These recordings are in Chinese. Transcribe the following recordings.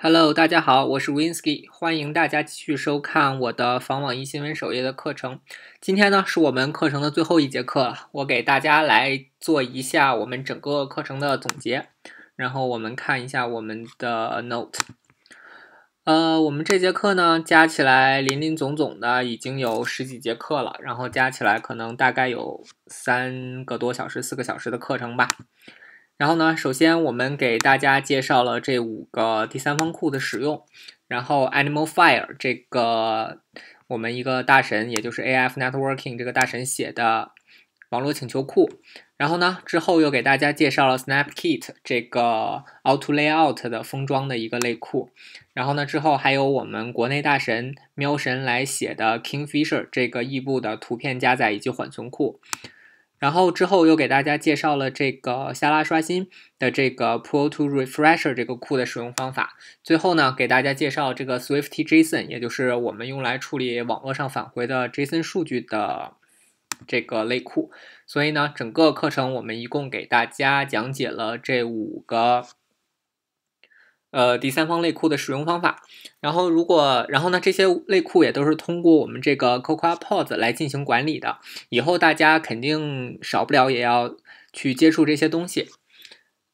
Hello，大家好，我是 Winsky，欢迎大家继续收看我的防网易新闻首页的课程。今天呢，是我们课程的最后一节课，了，我给大家来做一下我们整个课程的总结。然后我们看一下我们的 Note。呃，我们这节课呢，加起来林林总总的已经有十几节课了，然后加起来可能大概有三个多小时、四个小时的课程吧。然后呢，首先我们给大家介绍了这五个第三方库的使用。然后，AnimalFire 这个我们一个大神，也就是 AFNetworking 这个大神写的网络请求库。然后呢，之后又给大家介绍了 SnapKit 这个 AutoLayout 的封装的一个类库。然后呢，之后还有我们国内大神喵神来写的 Kingfisher 这个异步的图片加载以及缓存库。然后之后又给大家介绍了这个下拉刷新的这个 Pull To Refresher 这个库的使用方法。最后呢，给大家介绍这个 Swift JSON，也就是我们用来处理网络上返回的 JSON 数据的这个类库。所以呢，整个课程我们一共给大家讲解了这五个。呃，第三方类库的使用方法。然后，如果然后呢，这些类库也都是通过我们这个 CocoaPods 来进行管理的。以后大家肯定少不了也要去接触这些东西。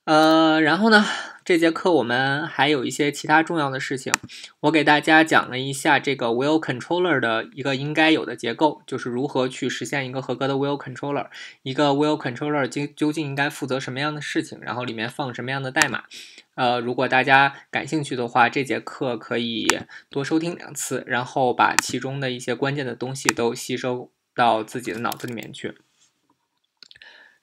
呃，然后呢？这节课我们还有一些其他重要的事情。我给大家讲了一下这个 Will Controller 的一个应该有的结构，就是如何去实现一个合格的 Will Controller，一个 Will Controller 究究竟应该负责什么样的事情，然后里面放什么样的代码。呃，如果大家感兴趣的话，这节课可以多收听两次，然后把其中的一些关键的东西都吸收到自己的脑子里面去。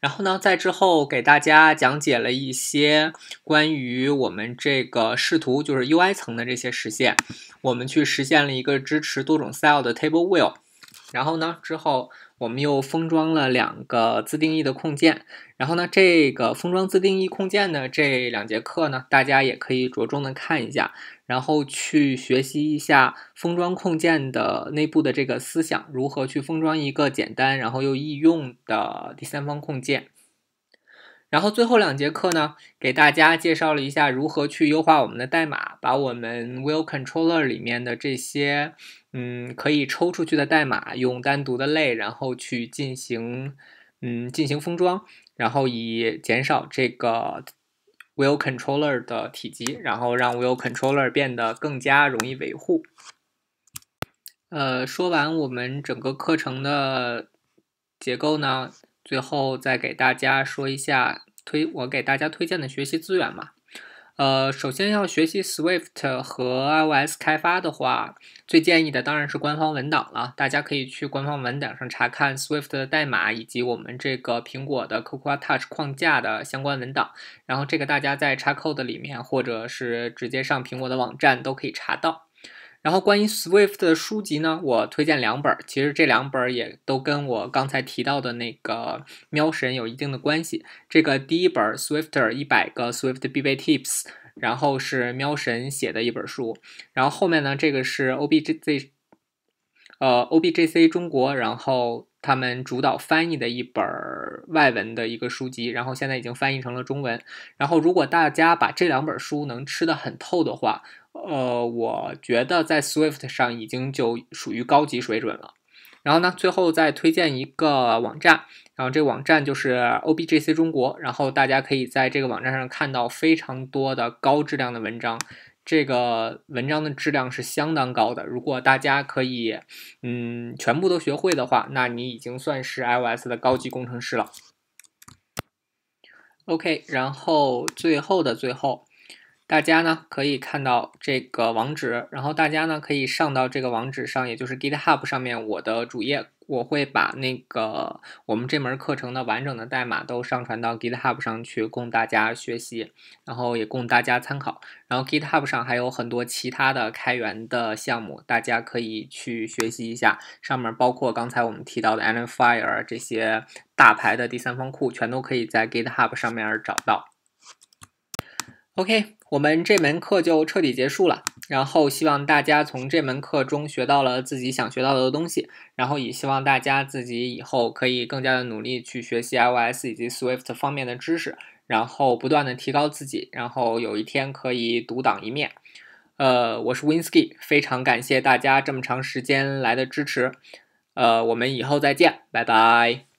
然后呢，在之后给大家讲解了一些关于我们这个视图，就是 UI 层的这些实现。我们去实现了一个支持多种 cell 的 table view。然后呢？之后我们又封装了两个自定义的控件。然后呢？这个封装自定义控件的这两节课呢，大家也可以着重的看一下，然后去学习一下封装控件的内部的这个思想，如何去封装一个简单然后又易用的第三方控件。然后最后两节课呢，给大家介绍了一下如何去优化我们的代码，把我们 Will Controller 里面的这些。嗯，可以抽出去的代码用单独的类，然后去进行，嗯，进行封装，然后以减少这个 w i e l Controller 的体积，然后让 w i e l Controller 变得更加容易维护。呃，说完我们整个课程的结构呢，最后再给大家说一下推我给大家推荐的学习资源吧。呃，首先要学习 Swift 和 iOS 开发的话，最建议的当然是官方文档了。大家可以去官方文档上查看 Swift 的代码，以及我们这个苹果的 Cocoa Touch 框架的相关文档。然后这个大家在 Xcode 里面，或者是直接上苹果的网站都可以查到。然后关于 Swift 的书籍呢，我推荐两本儿。其实这两本儿也都跟我刚才提到的那个喵神有一定的关系。这个第一本儿《s w i f t e r 一百个 Swift 必备 Tips》，然后是喵神写的一本书。然后后面呢，这个是 o b j z 呃，OBJC 中国，然后他们主导翻译的一本儿外文的一个书籍，然后现在已经翻译成了中文。然后如果大家把这两本书能吃的很透的话。呃，我觉得在 Swift 上已经就属于高级水准了。然后呢，最后再推荐一个网站，然后这个网站就是 O B J C 中国，然后大家可以在这个网站上看到非常多的高质量的文章，这个文章的质量是相当高的。如果大家可以嗯全部都学会的话，那你已经算是 I O S 的高级工程师了。OK，然后最后的最后。大家呢可以看到这个网址，然后大家呢可以上到这个网址上，也就是 GitHub 上面我的主页，我会把那个我们这门课程的完整的代码都上传到 GitHub 上去，供大家学习，然后也供大家参考。然后 GitHub 上还有很多其他的开源的项目，大家可以去学习一下。上面包括刚才我们提到的 Allen Fire 这些大牌的第三方库，全都可以在 GitHub 上面找到。OK。我们这门课就彻底结束了，然后希望大家从这门课中学到了自己想学到的东西，然后也希望大家自己以后可以更加的努力去学习 iOS 以及 Swift 方面的知识，然后不断的提高自己，然后有一天可以独当一面。呃，我是 Winsky，非常感谢大家这么长时间来的支持，呃，我们以后再见，拜拜。